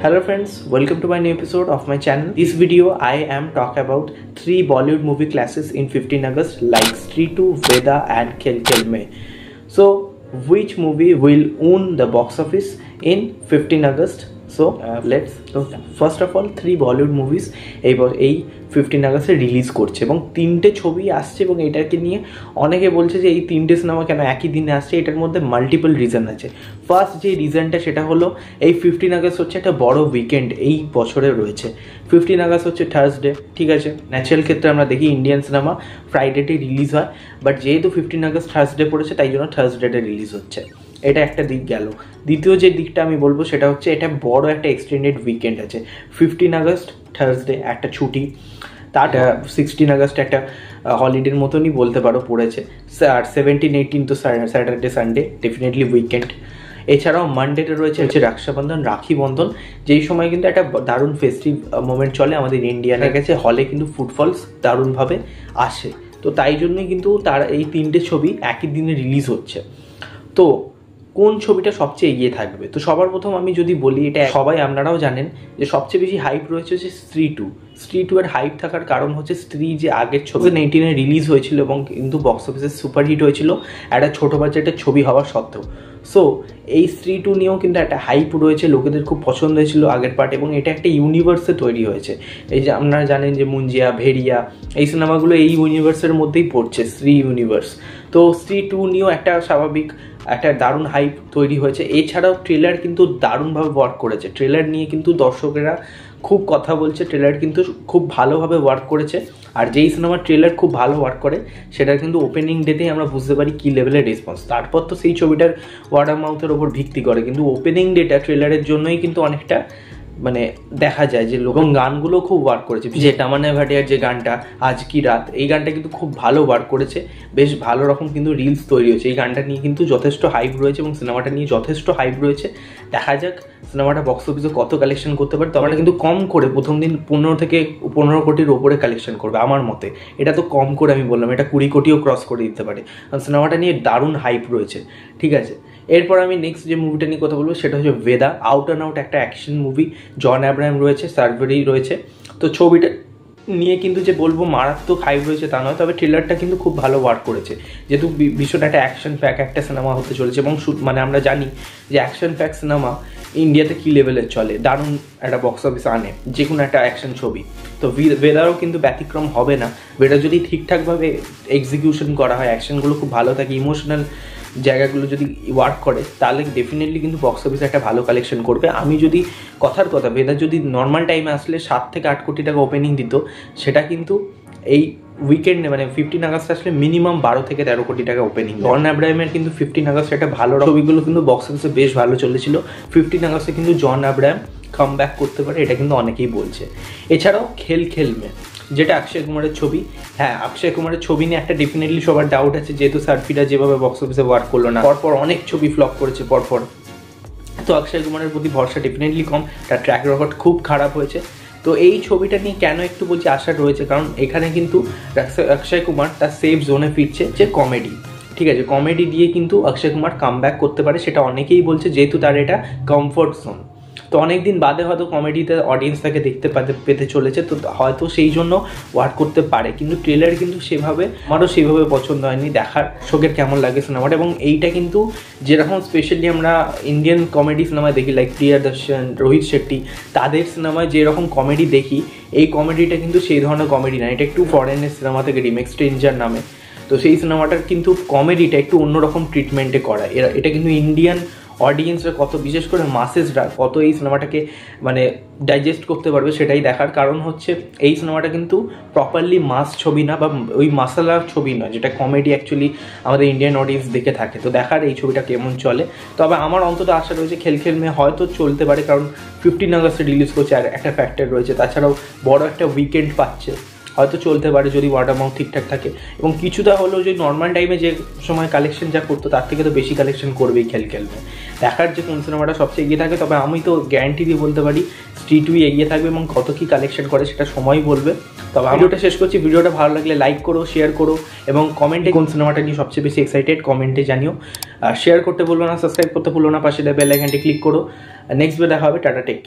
hello friends welcome to my new episode of my channel this video i am talk about three bollywood movie classes in 15 august like street 2 veda and Kel Kel mein so which movie will own the box office in 15 august so let's তো first of all three Bollywood movies এই এই fifteen আগস্টে release করছে এবং তিনটে ছবি আসছে এবং এটাকে নিয়ে অনেকে বলছে যে এই তিনটে সিনেমা কেন একই দিনে আসছে এটার মধ্যে মাল্টিপল রিজন আছে ফার্স্ট যে রিজনটা সেটা হলো এই ফিফটিন আগস্ট হচ্ছে একটা বড় উইকেন্ড এই বছরে রয়েছে ফিফটিন আগস্ট হচ্ছে থার্সডে ঠিক আছে ন্যাচারাল ক্ষেত্রে আমরা দেখি ইন্ডিয়ান সিনেমা ফ্রাইডেতে রিলিজ হয় বাট যেহেতু ফিফটিন আগস্ট থার্সডে পড়েছে তাই জন্য থার্সডেটা রিলিজ হচ্ছে এটা একটা দিক গেল দ্বিতীয় যে দিকটা আমি বলবো সেটা হচ্ছে এটা বড় একটা এক্সটেন্ডেড উইকেন্ড আছে ফিফটিন আগস্ট থার্সডে একটা ছুটি তার সিক্সটিন আগস্ট একটা হলিডের মতনই বলতে পারো পড়েছে আর সেভেন্টিন এইটিন তো স্যাটারডে সানডে ডেফিনেটলি উইকেন্ড এছাড়াও মানডেটা রয়েছে হচ্ছে রাক্ষাবন্ধন রাখি বন্ধন যেই সময় কিন্তু একটা দারুণ ফেস্টিভ মোমেন্ট চলে আমাদের ইন্ডিয়ানের হ্যাঁ। কাছে হলে কিন্তু ফুটফলস দারুণভাবে আসে তো তাই জন্যই কিন্তু তার এই তিনটে ছবি একই দিনে রিলিজ হচ্ছে তো কোন ছবিটা সবচেয়ে এগিয়ে থাকবে তো সবার প্রথম আমি যদি বলি এটা সবাই আপনারাও জানেন যে সবচেয়ে বেশি হাইপ রয়েছে হচ্ছে স্ত্রী টু স্ত্রী টু এর হাইপ থাকার কারণ হচ্ছে স্ত্রী যে আগের ছবি নাইনটিনে রিলিজ হয়েছিল এবং কিন্তু বক্স অফিসে সুপারহিট হয়েছিল একটা ছোটো বাচ্চাটার ছবি হওয়ার সত্ত্বেও সো এই স্ত্রী টু নিয়েও কিন্তু একটা হাইপ রয়েছে লোকেদের খুব পছন্দ হয়েছিল আগের পার্ট এবং এটা একটা ইউনিভার্সে তৈরি হয়েছে এই যে আপনারা জানেন যে মুঞ্জিয়া ভেরিয়া এই সিনেমাগুলো এই ইউনিভার্সের মধ্যেই পড়ছে স্ত্রী ইউনিভার্স তো স্ত্রী টু নিয়েও একটা স্বাভাবিক একটা দারুণ হাইপ তৈরি হয়েছে এছাড়াও ট্রেলার কিন্তু দারুণভাবে ওয়ার্ক করেছে ট্রেলার নিয়ে কিন্তু দর্শকেরা খুব কথা বলছে ট্রেলার কিন্তু খুব ভালোভাবে ওয়ার্ক করেছে আর যেই সিনেমার ট্রেলার খুব ভালো ওয়ার্ক করে সেটা কিন্তু ওপেনিং ডেতেই আমরা বুঝতে পারি কী লেভেলের রেসপন্স তারপর তো সেই ছবিটার ওয়ার্ড মাউথের ওপর ভিত্তি করে কিন্তু ওপেনিং ডেটা ট্রেলারের জন্যই কিন্তু অনেকটা মানে দেখা যায় যে লোক গানগুলো খুব ওয়ার্ক করেছে যে টামানে ভাটিয়ার যে গানটা আজ কি রাত এই গানটা কিন্তু খুব ভালো ওয়ার্ক করেছে বেশ ভালো রকম কিন্তু রিলস তৈরি হয়েছে এই গানটা নিয়ে কিন্তু যথেষ্ট হাইপ রয়েছে এবং সিনেমাটা নিয়ে যথেষ্ট হাইপ রয়েছে দেখা যাক সিনেমাটা বক্স অফিসে কত কালেকশন করতে পারে তবে কিন্তু কম করে প্রথম দিন পনেরো থেকে পনেরো কোটির ওপরে কালেকশন করবে আমার মতে এটা তো কম করে আমি বললাম এটা কুড়ি কোটিও ক্রস করে দিতে পারে কারণ সিনেমাটা নিয়ে দারুণ হাইপ রয়েছে ঠিক আছে এরপর আমি নেক্সট যে মুভিটা নিয়ে কথা বলবো সেটা হচ্ছে ভেদা আউট অ্যান্ড আউট একটা অ্যাকশন মুভি জন অ্যাব্রাহিম রয়েছে সার্ভেরি রয়েছে তো ছবিটা নিয়ে কিন্তু যে বলবো মারাত্মক হাইপ রয়েছে তা নয় তবে ট্রেলারটা কিন্তু খুব ভালো ওয়ার্ক করেছে যেহেতু ভীষণ একটা অ্যাকশন প্যাক একটা সিনেমা হতে চলেছে এবং শুট মানে আমরা জানি যে অ্যাকশন প্যাক সিনেমা ইন্ডিয়াতে কী লেভেলের চলে দারুণ একটা বক্স অফিস আনে যে কোনো একটা অ্যাকশন ছবি তো ভেদারও কিন্তু ব্যতিক্রম হবে না ভেদা যদি ঠিকঠাকভাবে এক্সিকিউশন করা হয় অ্যাকশনগুলো খুব ভালো থাকে ইমোশনাল জায়গাগুলো যদি ওয়ার্ক করে তাহলে ডেফিনেটলি কিন্তু বক্স অফিসে একটা ভালো কালেকশন করবে আমি যদি কথার কথা বেদার যদি নর্মাল টাইমে আসলে সাত থেকে আট কোটি টাকা ওপেনিং দিত সেটা কিন্তু এই উইকেন্ডে মানে ফিফটিন আগস্ট আসলে মিনিমাম বারো থেকে তেরো কোটি টাকা ওপেনিং জন আব্রাহামের কিন্তু ফিফটিন আগস্ট একটা ভালো ছবিগুলো কিন্তু বক্স অফিসে বেশ ভালো চলেছিল ফিফটিন আগস্টে কিন্তু জন আব্রাহাম কাম ব্যাক করতে পারে এটা কিন্তু অনেকেই বলছে এছাড়াও খেল খেলবে যেটা অক্ষয় কুমারের ছবি হ্যাঁ অক্ষয় কুমারের ছবি নিয়ে একটা ডেফিনেটলি সবার ডাউট আছে যেহেতু সার্ফিরা যেভাবে বক্স অফিসে ওয়ার্ক করলো না পরপর অনেক ছবি ফ্লপ করেছে পরপর তো অক্ষয় কুমারের প্রতি ভরসা ডেফিনেটলি কম তার ট্র্যাক রেকর্ড খুব খারাপ হয়েছে তো এই ছবিটা নিয়ে কেন একটু বলছি আশা রয়েছে কারণ এখানে কিন্তু অক্ষয় কুমার তার সেফ জোনে ফিরছে যে কমেডি ঠিক আছে কমেডি দিয়ে কিন্তু অক্ষয় কুমার কাম করতে পারে সেটা অনেকেই বলছে যেহেতু তার এটা কমফোর্ট জোন তো অনেক দিন বাদে হয়তো কমেডিতে অডিয়েন্স তাকে দেখতে পাতে পেতে চলেছে তো হয়তো সেই জন্য ওয়ার্ক করতে পারে কিন্তু ট্রেলার কিন্তু সেভাবে আমারও সেভাবে পছন্দ হয়নি দেখার শোকের কেমন লাগে সিনেমাটা এবং এইটা কিন্তু যেরকম স্পেশালি আমরা ইন্ডিয়ান কমেডি সিনেমায় দেখি লাইক প্রিয়াদর্শন রোহিত শেট্টি তাদের সিনেমায় যেরকম কমেডি দেখি এই কমেডিটা কিন্তু সেই ধরনের কমেডি না এটা একটু ফরেনের সিনেমা থেকে রিমেক স্ট্রেঞ্জার নামে তো সেই সিনেমাটার কিন্তু কমেডিটা একটু অন্যরকম ট্রিটমেন্টে করা এরা এটা কিন্তু ইন্ডিয়ান অডিয়েন্সরা কত বিশেষ করে মাসেসরা কত এই সিনেমাটাকে মানে ডাইজেস্ট করতে পারবে সেটাই দেখার কারণ হচ্ছে এই সিনেমাটা কিন্তু প্রপারলি মাস ছবি না বা ওই মাসালা ছবি নয় যেটা কমেডি অ্যাকচুয়ালি আমাদের ইন্ডিয়ান অডিয়েন্স দেখে থাকে তো দেখার এই ছবিটা কেমন চলে তবে আমার অন্তত আশা রয়েছে খেল খেল মেয়ে হয়তো চলতে পারে কারণ ফিফটিন আগস্টে রিলিজ করছে আর একটা ফ্যাক্টর রয়েছে তাছাড়াও বড় একটা উইকেন্ড পাচ্ছে হয়তো চলতে পারে যদি ওয়ার্ড অ্যামাউন্ট ঠিকঠাক থাকে এবং কিছুটা হলেও যে নর্মাল টাইমে যে সময় কালেকশন যা করতো তার থেকে তো বেশি কালেকশন করবেই খেল খেলবে দেখার যে কোন সিনেমাটা সবচেয়ে এগিয়ে থাকে তবে আমি তো গ্যারান্টি দিয়ে বলতে পারি স্ট্রিট উই এগিয়ে থাকবে এবং কত কী কালেকশন করে সেটা সময় বলবে তবে আমি ওটা শেষ করছি ভিডিওটা ভালো লাগলে লাইক করো শেয়ার করো এবং কমেন্টে কোন সিনেমাটা নিয়ে সবচেয়ে বেশি এক্সাইটেড কমেন্টে জানিও আর শেয়ার করতে ভুলো না সাবস্ক্রাইব করতে ভুলো না পাশে বেল আইকনটি ক্লিক করো নেক্সট ভিডিও দেখা হবে টাটা টেক